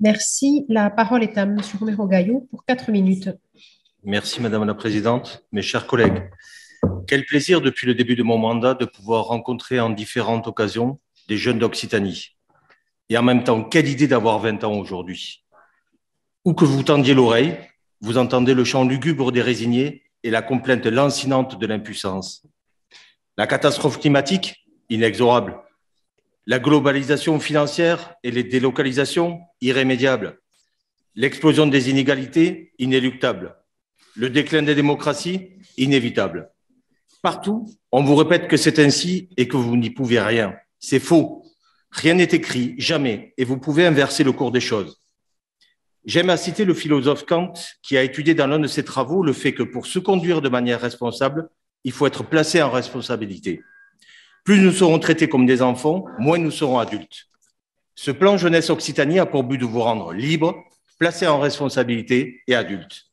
Merci. La parole est à M. Romero Gaillot pour quatre minutes. Merci, Madame la Présidente. Mes chers collègues, quel plaisir depuis le début de mon mandat de pouvoir rencontrer en différentes occasions des jeunes d'Occitanie. Et en même temps, quelle idée d'avoir 20 ans aujourd'hui. Où que vous tendiez l'oreille, vous entendez le chant lugubre des résignés et la complainte lancinante de l'impuissance. La catastrophe climatique, inexorable, la globalisation financière et les délocalisations irrémédiables, l'explosion des inégalités inéluctable, le déclin des démocraties inévitable. Partout, on vous répète que c'est ainsi et que vous n'y pouvez rien. C'est faux. Rien n'est écrit, jamais, et vous pouvez inverser le cours des choses. J'aime à citer le philosophe Kant qui a étudié dans l'un de ses travaux le fait que pour se conduire de manière responsable, il faut être placé en responsabilité. Plus nous serons traités comme des enfants, moins nous serons adultes. Ce plan Jeunesse Occitanie a pour but de vous rendre libre, placé en responsabilité et adulte.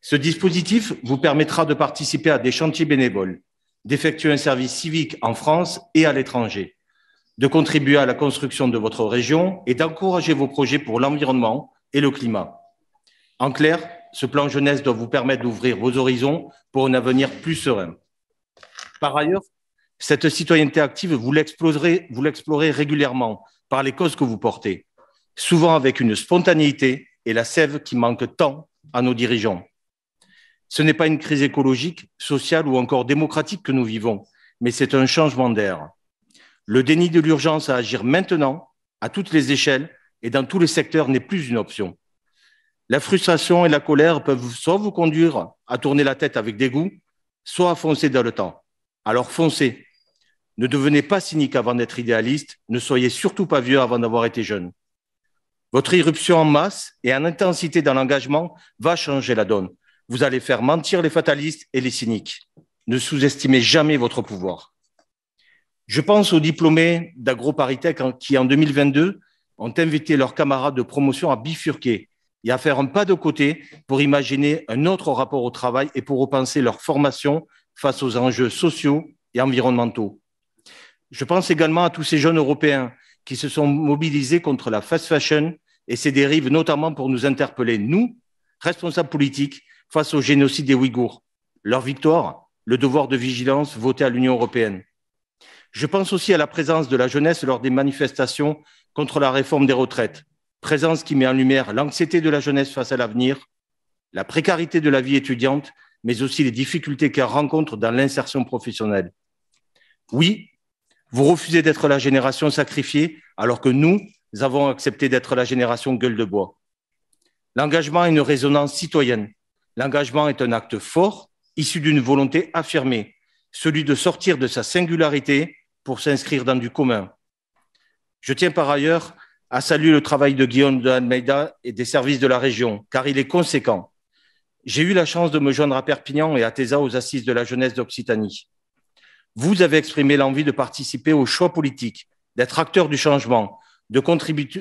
Ce dispositif vous permettra de participer à des chantiers bénévoles, d'effectuer un service civique en France et à l'étranger, de contribuer à la construction de votre région et d'encourager vos projets pour l'environnement et le climat. En clair, ce plan jeunesse doit vous permettre d'ouvrir vos horizons pour un avenir plus serein. Par ailleurs, cette citoyenneté active, vous l'explorez, régulièrement par les causes que vous portez, souvent avec une spontanéité et la sève qui manque tant à nos dirigeants. Ce n'est pas une crise écologique, sociale ou encore démocratique que nous vivons, mais c'est un changement d'air. Le déni de l'urgence à agir maintenant, à toutes les échelles et dans tous les secteurs, n'est plus une option. La frustration et la colère peuvent soit vous conduire à tourner la tête avec dégoût, soit à foncer dans le temps. Alors foncez, ne devenez pas cynique avant d'être idéaliste, ne soyez surtout pas vieux avant d'avoir été jeune. Votre irruption en masse et en intensité dans l'engagement va changer la donne. Vous allez faire mentir les fatalistes et les cyniques. Ne sous-estimez jamais votre pouvoir. Je pense aux diplômés d'AgroParisTech qui, en 2022, ont invité leurs camarades de promotion à bifurquer et à faire un pas de côté pour imaginer un autre rapport au travail et pour repenser leur formation face aux enjeux sociaux et environnementaux. Je pense également à tous ces jeunes Européens qui se sont mobilisés contre la fast fashion et ses dérives, notamment pour nous interpeller, nous, responsables politiques, face au génocide des Ouïghours. Leur victoire, le devoir de vigilance voté à l'Union européenne. Je pense aussi à la présence de la jeunesse lors des manifestations contre la réforme des retraites, présence qui met en lumière l'anxiété de la jeunesse face à l'avenir, la précarité de la vie étudiante, mais aussi les difficultés qu'elle rencontre dans l'insertion professionnelle. Oui, vous refusez d'être la génération sacrifiée alors que nous, avons accepté d'être la génération gueule de bois. L'engagement est une résonance citoyenne. L'engagement est un acte fort, issu d'une volonté affirmée, celui de sortir de sa singularité pour s'inscrire dans du commun. Je tiens par ailleurs à saluer le travail de Guillaume de Almeida et des services de la région, car il est conséquent. J'ai eu la chance de me joindre à Perpignan et à Téza aux Assises de la jeunesse d'Occitanie. Vous avez exprimé l'envie de participer aux choix politiques, d'être acteur du changement, de contribuer,